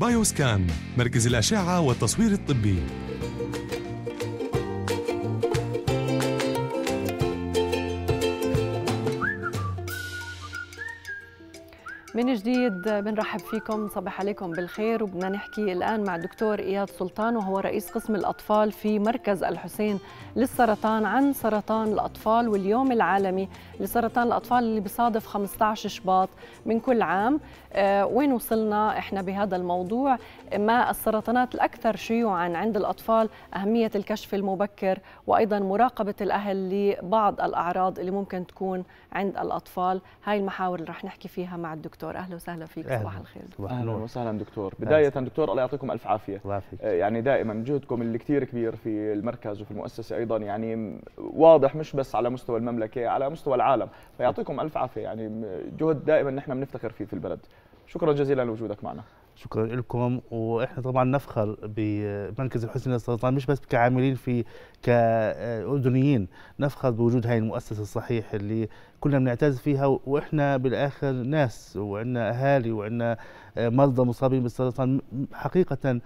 بايوسكان مركز الأشعة والتصوير الطبي من جديد بنرحب فيكم صباح عليكم بالخير وبدنا نحكي الآن مع الدكتور إياد سلطان وهو رئيس قسم الأطفال في مركز الحسين للسرطان عن سرطان الأطفال واليوم العالمي لسرطان الأطفال اللي بيصادف 15 شباط من كل عام أه وين وصلنا إحنا بهذا الموضوع ما السرطانات الأكثر شيوعا عند الأطفال أهمية الكشف المبكر وأيضا مراقبة الأهل لبعض الأعراض اللي ممكن تكون عند الأطفال هاي المحاور اللي رح نحكي فيها مع الدكتور دكتور اهلا وسهلا فيك صباح الخير صباح اهلا وسهلا دكتور بدايه دكتور الله يعطيكم الف عافيه الله يعافيك آه، يعني دائما جهدكم اللي كثير كبير في المركز وفي المؤسسه ايضا يعني واضح مش بس على مستوى المملكه على مستوى العالم فيعطيكم الف عافيه يعني جهد دائما نحن بنفتخر فيه في البلد شكرا جزيلا لوجودك معنا شكرا لكم واحنا طبعا نفخر بمركز الحسن للسرطان مش بس كعاملين في كاردنيين نفخر بوجود هاي المؤسسه الصحيحه اللي كلنا بنعتز فيها واحنا بالاخر ناس وعندنا اهالي وعندنا آه، مرضى مصابين بالسرطان حقيقه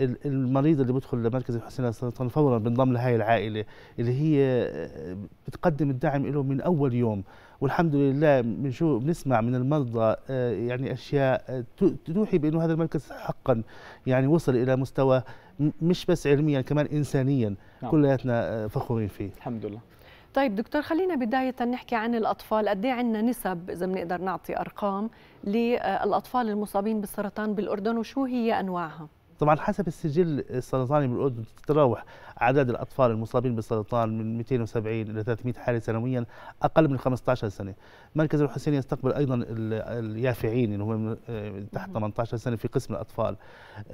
المريض اللي بيدخل لمركز الحسين للسرطان فورا بينضم لهي العائله اللي هي آه، بتقدم الدعم له من اول يوم والحمد لله بنشوف بنسمع من المرضى آه، يعني اشياء آه، توحي بانه هذا المركز حقا يعني وصل الى مستوى مش بس علميا كمان انسانيا نعم. كلياتنا فخورين فيه الحمد لله طيب دكتور خلينا بداية نحكي عن الأطفال قد إيه عندنا نسب إذا بنقدر نعطي أرقام للأطفال المصابين بالسرطان بالأردن وشو هي أنواعها؟ طبعا حسب السجل السرطاني بالاردن تتراوح اعداد الاطفال المصابين بالسرطان من 270 الى 300 حاله سنويا اقل من 15 سنه. مركز الحسين يستقبل ايضا اليافعين اللي هم آه، تحت 18 سنه في قسم الاطفال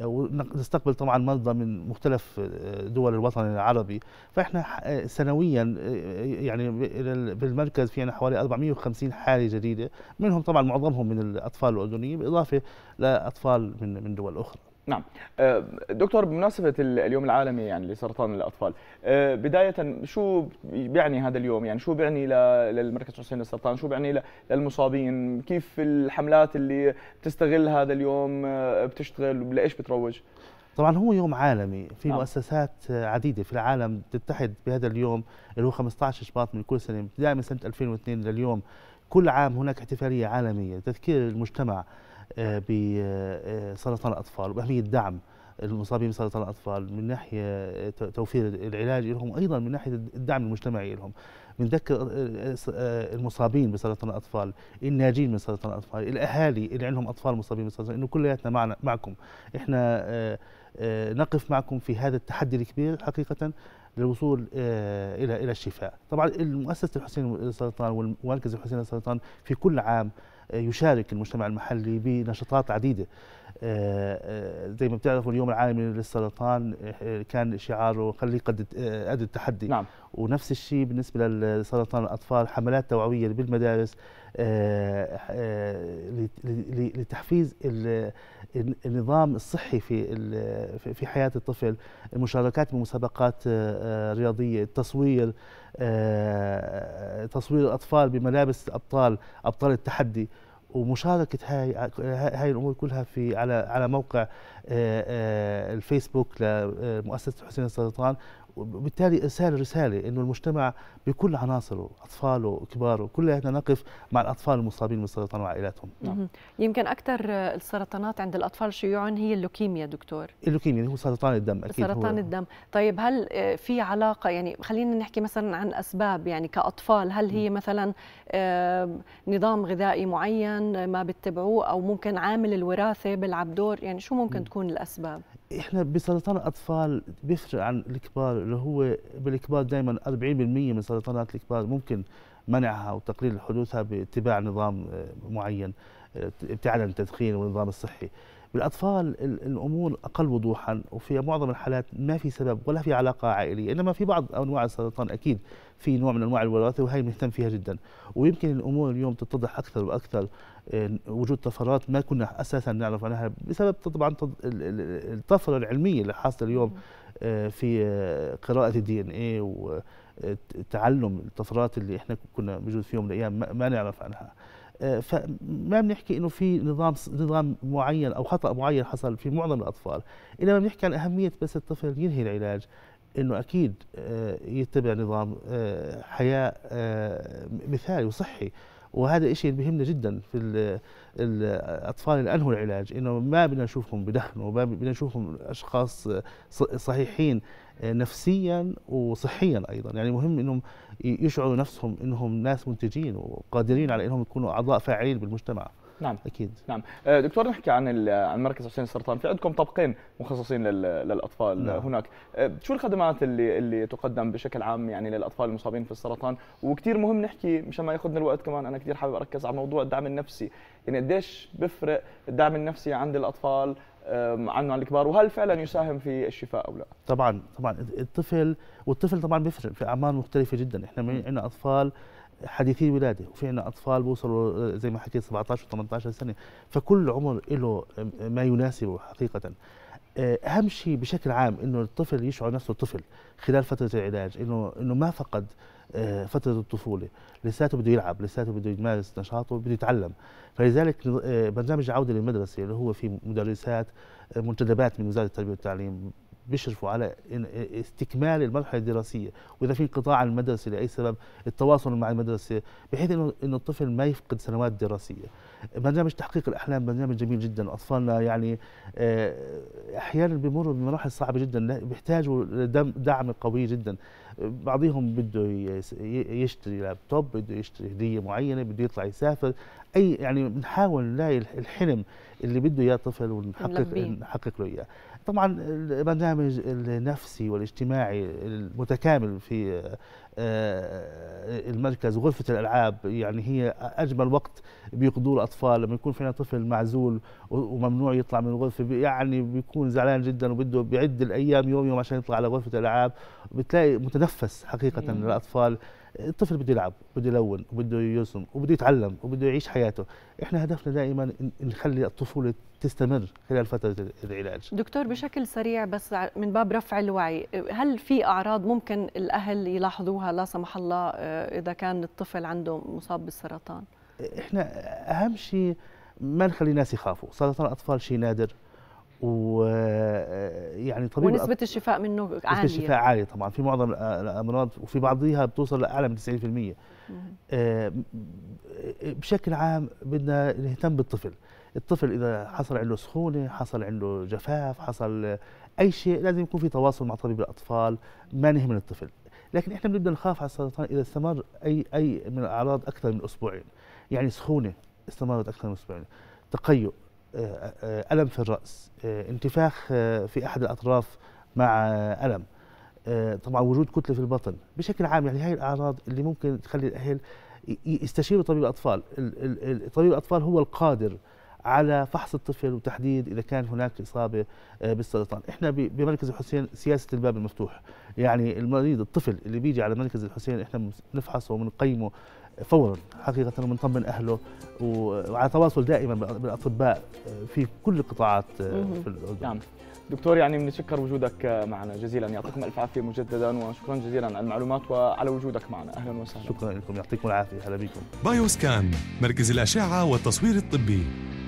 آه، ونستقبل طبعا مرضى من مختلف آه، دول الوطن العربي فاحنا سنويا يعني بالمركز في عندنا حوالي 450 حاله جديده منهم طبعا معظمهم من الاطفال الاردنيين بالاضافه لاطفال من من دول اخرى. نعم أه، دكتور بمناسبة اليوم العالمي يعني لسرطان الأطفال أه، بداية شو بيعني هذا اليوم يعني شو بيعني للمركز حسين للسرطان شو بيعني للمصابين كيف الحملات اللي بتستغل هذا اليوم أه، بتشتغل لإيش بتروج طبعا هو يوم عالمي في نعم. مؤسسات عديده في العالم تتحد بهذا اليوم اللي هو 15 شباط من كل سنه دائما سنه 2002 لليوم كل عام هناك احتفالية عالمية لتذكير المجتمع آه، بسرطان آه، آه، الأطفال وبأهمية دعم المصابين بسرطان الاطفال من ناحيه توفير العلاج لهم ايضا من ناحيه الدعم المجتمعي لهم بنذكر آه، آه، آه، المصابين بسرطان الاطفال الناجين من سرطان الاطفال الاهالي اللي عندهم اطفال مصابين بسرطان انه كلياتنا معنا معكم احنا نقف معكم في هذا التحدي الكبير حقيقه للوصول الى الى الشفاء طبعا مؤسسه الحسين للسرطان ومركز الحسين للسرطان في كل عام يشارك المجتمع المحلي بنشاطات عديده آه، آه، زي ما بتعرفوا اليوم العالمي للسرطان آه، كان شعاره خليه قد قد التحدي نعم. ونفس الشيء بالنسبه لسرطان الاطفال حملات توعويه بالمدارس لتحفيز النظام الصحي في في حياه الطفل المشاركات بمسابقات رياضيه التصوير تصوير الاطفال بملابس ابطال ابطال التحدي ومشاركه هاي هاي الامور كلها في على على موقع آه، آه، الفيسبوك لمؤسسه حسين السرطان وبالتالي ارسال رساله انه المجتمع بكل عناصره اطفاله وكباره كلياتنا نقف مع الاطفال المصابين بالسرطان وعائلاتهم نعم. يمكن اكثر السرطانات عند الاطفال شيوعا هي اللوكيميا دكتور اللوكيميا هو سرطان الدم اكيد سرطان هو. الدم طيب هل في علاقه يعني خلينا نحكي مثلا عن اسباب يعني كاطفال هل هي مثلا نظام غذائي معين ما بتبعوه او ممكن عامل الوراثه بيلعب دور يعني شو ممكن تكون الاسباب احنا بسرطان الاطفال بيفرق عن الكبار اللي هو بالكبار دائما 40% من سرطانات الكبار ممكن منعها وتقليل حدوثها باتباع نظام آه، معين ابتعاد آه، عن التدخين والنظام الصحي بالأطفال الأمور أقل وضوحا وفي معظم الحالات ما في سبب ولا في علاقة عائلية إنما في بعض أنواع السرطان أكيد في نوع من أنواع الوراثة وهي بنهتم فيها جدا ويمكن الأمور اليوم تتضح أكثر وأكثر وجود طفرات ما كنا أساسا نعرف عنها بسبب طبعا الطفرة العلمية اللي حاصلة اليوم آه، في قراءة الدي ان آه، اي وتعلم الطفرات اللي احنا كنا موجود في يوم من الايام ما نعرف عنها. آه، فما بنحكي انه في نظام نظام معين او خطا معين حصل في معظم الاطفال انما بنحكي عن اهميه بس الطفل ينهي العلاج انه اكيد آه، يتبع نظام آه، حياه مثالي وصحي وهذا شيء بيهمنا جدا في الاطفال اللي انهوا العلاج انه ما بدنا نشوفهم بدحن وما بدنا نشوفهم اشخاص صحيحين نفسيا وصحيا ايضا يعني مهم انهم يشعروا نفسهم انهم ناس منتجين وقادرين على انهم يكونوا اعضاء فاعلين بالمجتمع نعم اكيد نعم آه، دكتور نحكي عن عن مركز حسين السرطان في عندكم طبقين مخصصين للاطفال نعم. هناك آه، شو الخدمات اللي اللي تقدم بشكل عام يعني للاطفال المصابين في السرطان وكثير مهم نحكي مشان ما ياخذنا الوقت كمان انا كثير حابب اركز على موضوع الدعم النفسي يعني قديش بفرق الدعم النفسي عند الاطفال عنه عن الكبار وهل فعلا يساهم في الشفاء او لا طبعا طبعا الطفل والطفل طبعا بيفرق في اعمار مختلفه جدا احنا عندنا اطفال حديثي الولاده وفي عندنا اطفال بوصلوا زي ما حكيت 17 و18 سنه فكل عمر له ما يناسبه حقيقه آه، اهم شيء بشكل عام انه الطفل يشعر نفسه طفل خلال فتره العلاج انه انه ما فقد آه، فتره الطفوله لساته بده يلعب لساته بده يمارس نشاطه بده يتعلم فلذلك آه، برنامج العوده للمدرسه اللي هو في مدرسات منتدبات من وزاره التربيه والتعليم بيشرفوا على استكمال المرحله الدراسيه واذا في انقطاع عن المدرسه لاي سبب التواصل مع المدرسه بحيث انه انه الطفل ما يفقد سنوات دراسيه برنامج تحقيق الاحلام برنامج جميل جدا اطفالنا يعني آه، احيانا بيمروا بمراحل صعبه جدا بيحتاجوا دعم قوي جدا بعضهم بده يشتري لابتوب بده يشتري هديه معينه بده يطلع يسافر اي يعني بنحاول نلاقي الحلم اللي بده اياه طفل ونحقق نحقق له اياه طبعا البرنامج النفسي والاجتماعي المتكامل في آه، المركز غرفة الألعاب يعني هي أجمل وقت بيقضوه الأطفال لما يكون في عندنا طفل معزول وممنوع يطلع من الغرفة يعني بيكون زعلان جدا وبده بيعد الأيام يوم يوم عشان يطلع على غرفة الألعاب بتلاقي متنفس حقيقة للأطفال الطفل بده يلعب بده يلون وبده يرسم وبده يتعلم وبده يعيش حياته احنا هدفنا دائما نخلي الطفوله تستمر خلال فتره العلاج دكتور بشكل سريع بس من باب رفع الوعي هل في اعراض ممكن الاهل يلاحظوها لا سمح الله آه، اذا كان الطفل عنده مصاب بالسرطان احنا اهم شيء ما نخلي الناس يخافوا سرطان الاطفال شيء نادر ويعني آه، طبيب ونسبة الشفاء منه عالية نسبة الشفاء عالية طبعا في معظم الأمراض وفي بعضها بتوصل لأعلى من 90% آه بشكل عام بدنا نهتم بالطفل الطفل إذا حصل عنده سخونة حصل عنده جفاف حصل أي شيء لازم يكون في تواصل مع طبيب الأطفال ما من الطفل لكن احنا بنبدا نخاف على السرطان اذا استمر اي اي من الاعراض اكثر من اسبوعين يعني سخونه استمرت اكثر من اسبوعين تقيؤ آه، آه، ألم في الرأس آه، انتفاخ في أحد الأطراف مع ألم طبعا وجود كتله في البطن بشكل عام يعني هاي الاعراض اللي ممكن تخلي الاهل يستشيروا طبيب الاطفال طبيب الاطفال هو القادر على فحص الطفل وتحديد اذا كان هناك اصابه بالسرطان احنا بمركز الحسين سياسه الباب المفتوح يعني المريض الطفل اللي بيجي على مركز الحسين احنا بنفحصه وبنقيمه فورا حقيقه ومنطمن اهله وعلى تواصل دائما بالاطباء آه، في كل القطاعات آه، في الاردن نعم دكتور يعني بنتشكر وجودك آه، معنا جزيلا يعطيكم الف عافيه مجددا وشكرا جزيلا على المعلومات وعلى وجودك معنا اهلا وسهلا شكرا لكم يعطيكم العافيه هلا بكم بايوسكان مركز الاشعه والتصوير الطبي